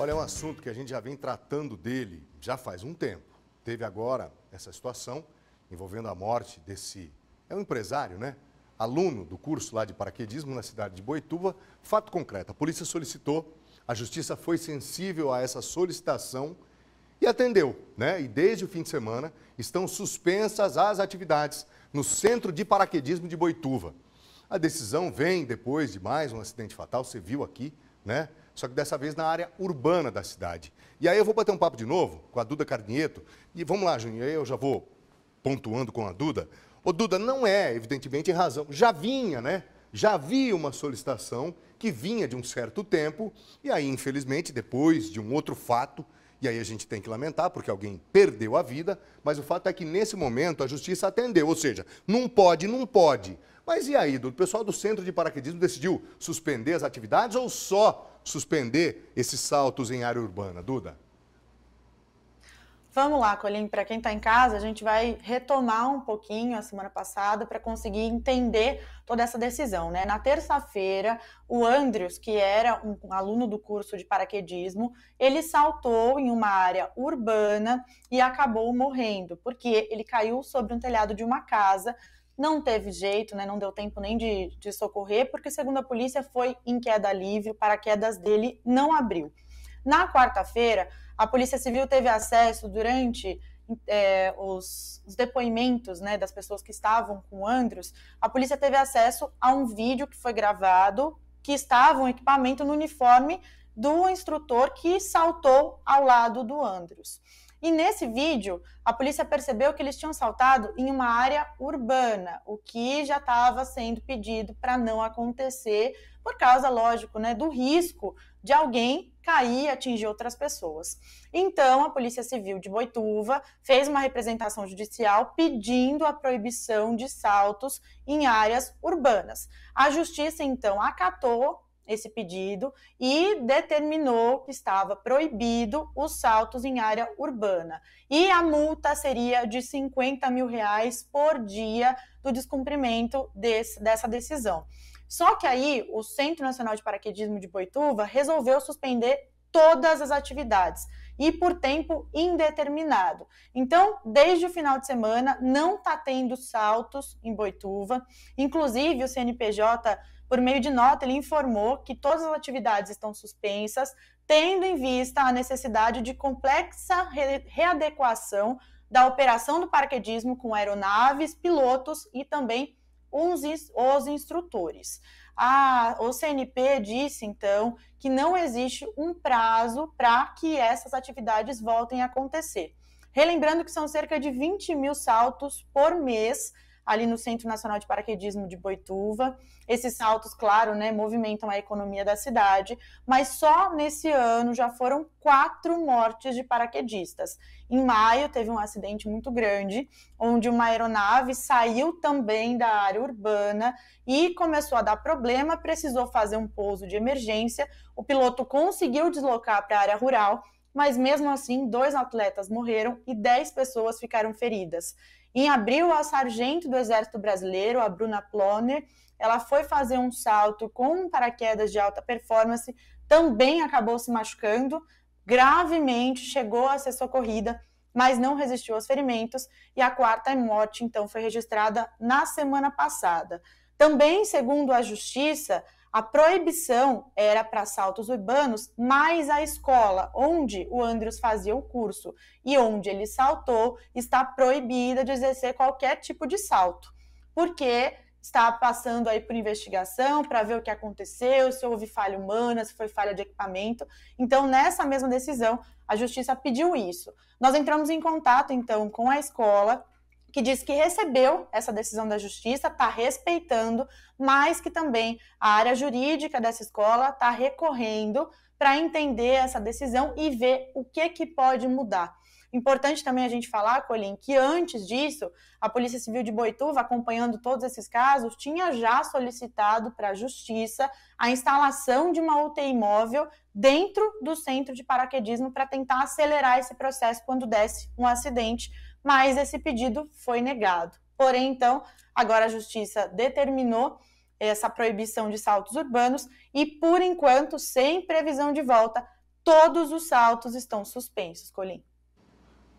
Olha, é um assunto que a gente já vem tratando dele já faz um tempo. Teve agora essa situação envolvendo a morte desse. É um empresário, né? Aluno do curso lá de paraquedismo na cidade de Boituva. Fato concreto: a polícia solicitou, a justiça foi sensível a essa solicitação e atendeu, né? E desde o fim de semana estão suspensas as atividades no Centro de Paraquedismo de Boituva. A decisão vem depois de mais um acidente fatal, você viu aqui, né? Só que dessa vez na área urbana da cidade. E aí eu vou bater um papo de novo com a Duda Carnieto. E vamos lá, Juninho, aí eu já vou pontuando com a Duda. O Duda, não é, evidentemente, em razão. Já vinha, né? Já havia uma solicitação que vinha de um certo tempo, e aí, infelizmente, depois de um outro fato, e aí a gente tem que lamentar, porque alguém perdeu a vida, mas o fato é que nesse momento a justiça atendeu, ou seja, não pode, não pode. Mas e aí, o pessoal do Centro de Paraquedismo decidiu suspender as atividades ou só suspender esses saltos em área urbana, Duda? Vamos lá, Colim, para quem está em casa, a gente vai retomar um pouquinho a semana passada para conseguir entender toda essa decisão. Né? Na terça-feira, o Andrius, que era um aluno do curso de paraquedismo, ele saltou em uma área urbana e acabou morrendo, porque ele caiu sobre um telhado de uma casa não teve jeito, né? Não deu tempo nem de, de socorrer, porque, segundo a polícia, foi em queda livre, para quedas dele não abriu. Na quarta-feira, a Polícia Civil teve acesso durante é, os, os, depoimentos né, das pessoas que estavam com o Andros, a polícia teve acesso a um vídeo que foi gravado que estava um equipamento no uniforme do instrutor que saltou ao lado do Andros. E nesse vídeo, a polícia percebeu que eles tinham saltado em uma área urbana, o que já estava sendo pedido para não acontecer, por causa, lógico, né, do risco de alguém cair e atingir outras pessoas. Então, a Polícia Civil de Boituva fez uma representação judicial pedindo a proibição de saltos em áreas urbanas. A Justiça, então, acatou esse pedido e determinou que estava proibido os saltos em área urbana. E a multa seria de 50 mil reais por dia do descumprimento desse, dessa decisão. Só que aí o Centro Nacional de Paraquedismo de Boituva resolveu suspender todas as atividades e por tempo indeterminado. Então, desde o final de semana não está tendo saltos em Boituva. Inclusive, o CNPJ por meio de nota, ele informou que todas as atividades estão suspensas, tendo em vista a necessidade de complexa re readequação da operação do parquedismo com aeronaves, pilotos e também os, os instrutores. A OCNP disse, então, que não existe um prazo para que essas atividades voltem a acontecer. Relembrando que são cerca de 20 mil saltos por mês ali no Centro Nacional de Paraquedismo de Boituva. Esses saltos, claro, né, movimentam a economia da cidade, mas só nesse ano já foram quatro mortes de paraquedistas. Em maio teve um acidente muito grande, onde uma aeronave saiu também da área urbana e começou a dar problema, precisou fazer um pouso de emergência. O piloto conseguiu deslocar para a área rural mas mesmo assim, dois atletas morreram e dez pessoas ficaram feridas. Em abril, a sargento do Exército Brasileiro, a Bruna Ploner, ela foi fazer um salto com um paraquedas de alta performance, também acabou se machucando gravemente, chegou a ser socorrida, mas não resistiu aos ferimentos, e a quarta morte, então, foi registrada na semana passada. Também, segundo a Justiça, a proibição era para assaltos urbanos, mas a escola onde o Andrews fazia o curso e onde ele saltou está proibida de exercer qualquer tipo de salto, porque está passando aí por investigação para ver o que aconteceu, se houve falha humana, se foi falha de equipamento. Então, nessa mesma decisão, a justiça pediu isso. Nós entramos em contato então com a escola que diz que recebeu essa decisão da justiça, está respeitando, mas que também a área jurídica dessa escola está recorrendo para entender essa decisão e ver o que, que pode mudar. Importante também a gente falar, Colin, que antes disso, a Polícia Civil de Boituva, acompanhando todos esses casos, tinha já solicitado para a Justiça a instalação de uma UTI móvel dentro do centro de paraquedismo para tentar acelerar esse processo quando desse um acidente mas esse pedido foi negado. Porém, então, agora a justiça determinou essa proibição de saltos urbanos e, por enquanto, sem previsão de volta, todos os saltos estão suspensos, Colim.